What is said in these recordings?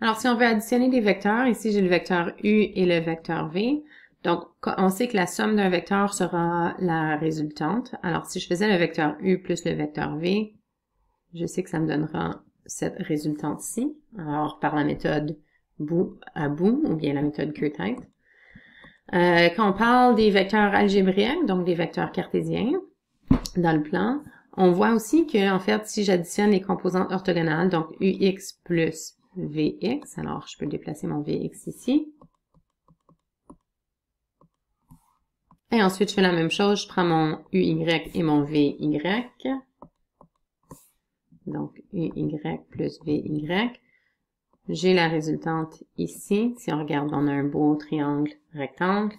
Alors, si on veut additionner des vecteurs, ici j'ai le vecteur U et le vecteur V. Donc, on sait que la somme d'un vecteur sera la résultante. Alors, si je faisais le vecteur U plus le vecteur V, je sais que ça me donnera cette résultante-ci. Alors, par la méthode bout à bout, ou bien la méthode queue-tête. Euh, quand on parle des vecteurs algébriques, donc des vecteurs cartésiens, dans le plan, on voit aussi que, en fait, si j'additionne les composantes orthogonales, donc UX plus Vx. Alors, je peux déplacer mon Vx ici. Et ensuite, je fais la même chose. Je prends mon UY et mon VY. Donc, UY plus VY. J'ai la résultante ici. Si on regarde, on a un beau triangle rectangle.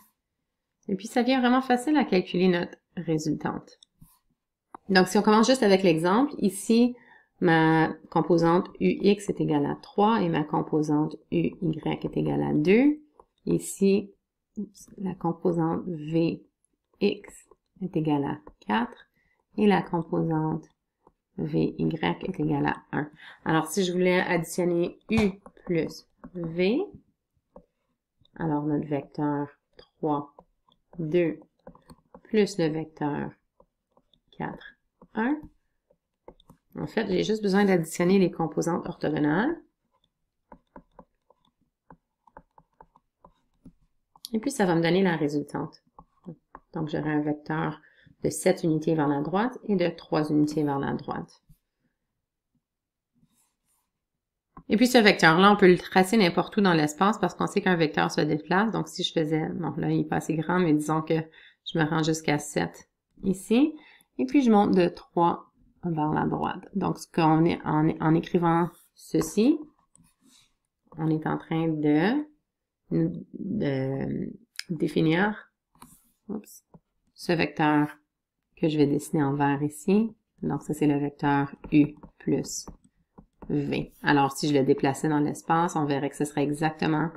Et puis, ça vient vraiment facile à calculer notre résultante. Donc, si on commence juste avec l'exemple, ici, ma composante ux est égale à 3 et ma composante uy est égale à 2. Ici, la composante vx est égale à 4 et la composante vy est égale à 1. Alors, si je voulais additionner u plus v, alors notre vecteur 3, 2, plus le vecteur 4, 1, en fait, j'ai juste besoin d'additionner les composantes orthogonales. Et puis, ça va me donner la résultante. Donc, j'aurai un vecteur de 7 unités vers la droite et de 3 unités vers la droite. Et puis ce vecteur-là, on peut le tracer n'importe où dans l'espace parce qu'on sait qu'un vecteur se déplace. Donc si je faisais, bon là il n'est pas assez grand, mais disons que je me rends jusqu'à 7 ici. Et puis je monte de 3 vers la droite. Donc, est en, écrivant ceci, on est en train de, de définir ce vecteur que je vais dessiner en vert ici. Donc, ça, c'est le vecteur U plus V. Alors, si je le déplaçais dans l'espace, on verrait que ce serait exactement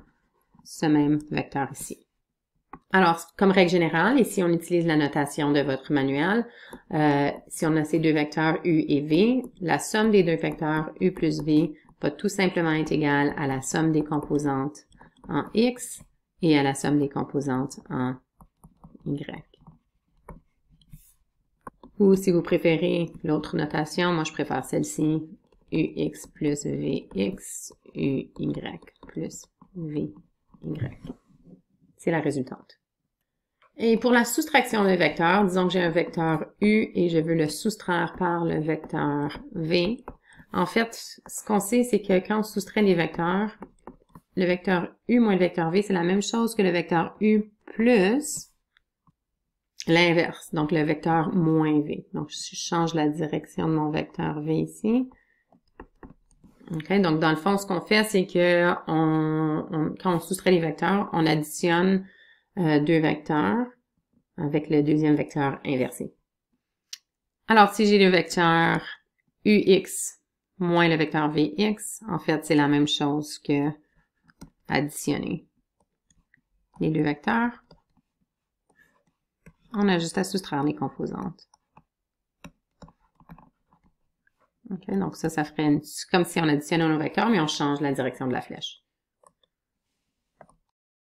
ce même vecteur ici. Alors, comme règle générale, ici, on utilise la notation de votre manuel. Euh, si on a ces deux vecteurs U et V, la somme des deux vecteurs U plus V va tout simplement être égale à la somme des composantes en X et à la somme des composantes en Y. Ou si vous préférez l'autre notation, moi je préfère celle-ci, UX plus VX, UY plus VY. C'est la résultante. Et pour la soustraction de vecteurs, disons que j'ai un vecteur U et je veux le soustraire par le vecteur V. En fait, ce qu'on sait, c'est que quand on soustrait des vecteurs, le vecteur U moins le vecteur V, c'est la même chose que le vecteur U plus l'inverse, donc le vecteur moins V. Donc, je change la direction de mon vecteur V ici. donc, dans le fond, ce qu'on fait, c'est que quand on soustrait les vecteurs, on additionne euh, deux vecteurs avec le deuxième vecteur inversé. Alors, si j'ai le vecteur ux moins le vecteur vx, en fait, c'est la même chose que additionner les deux vecteurs. On a juste à soustraire les composantes. donc ça, ça ferait comme si on additionnait nos vecteurs, mais on change la direction de la flèche.